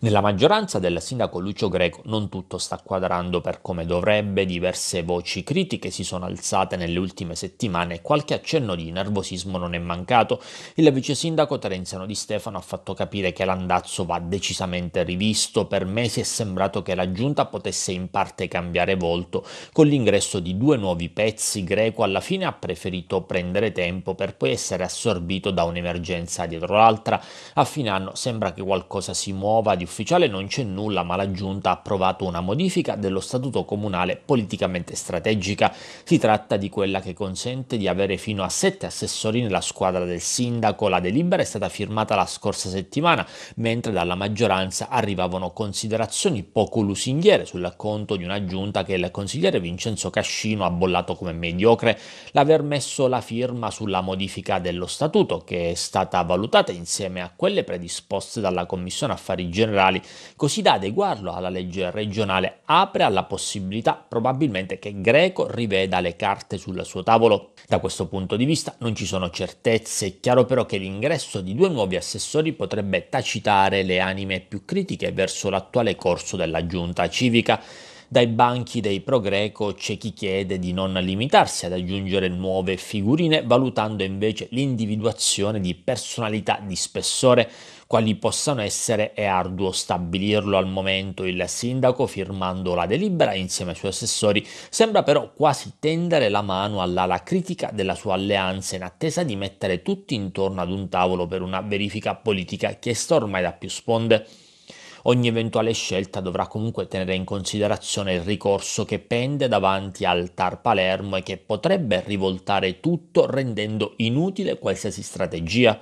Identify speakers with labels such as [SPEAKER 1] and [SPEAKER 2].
[SPEAKER 1] Nella maggioranza del sindaco Lucio Greco non tutto sta quadrando per come dovrebbe, diverse voci critiche si sono alzate nelle ultime settimane e qualche accenno di nervosismo non è mancato. Il vice sindaco Terenziano Di Stefano ha fatto capire che l'andazzo va decisamente rivisto, per mesi è sembrato che la giunta potesse in parte cambiare volto con l'ingresso di due nuovi pezzi, Greco alla fine ha preferito prendere tempo per poi essere assorbito da un'emergenza dietro l'altra. A fine anno sembra che qualcosa si muova di ufficiale non c'è nulla, ma la Giunta ha approvato una modifica dello Statuto Comunale politicamente strategica. Si tratta di quella che consente di avere fino a sette assessori nella squadra del sindaco. La delibera è stata firmata la scorsa settimana, mentre dalla maggioranza arrivavano considerazioni poco lusinghiere sull'acconto di una Giunta che il consigliere Vincenzo Cascino ha bollato come mediocre. L'aver messo la firma sulla modifica dello Statuto, che è stata valutata insieme a quelle predisposte dalla Commissione Affari Generali generali, così da adeguarlo alla legge regionale, apre alla possibilità probabilmente che Greco riveda le carte sul suo tavolo. Da questo punto di vista non ci sono certezze, è chiaro però che l'ingresso di due nuovi assessori potrebbe tacitare le anime più critiche verso l'attuale corso della giunta civica. Dai banchi dei pro-greco c'è chi chiede di non limitarsi ad aggiungere nuove figurine, valutando invece l'individuazione di personalità di spessore quali possano essere è arduo stabilirlo al momento. Il sindaco, firmando la delibera insieme ai suoi assessori, sembra però quasi tendere la mano all'ala critica della sua alleanza in attesa di mettere tutti intorno ad un tavolo per una verifica politica chiesta ormai da più sponde. Ogni eventuale scelta dovrà comunque tenere in considerazione il ricorso che pende davanti al TAR Palermo e che potrebbe rivoltare tutto rendendo inutile qualsiasi strategia.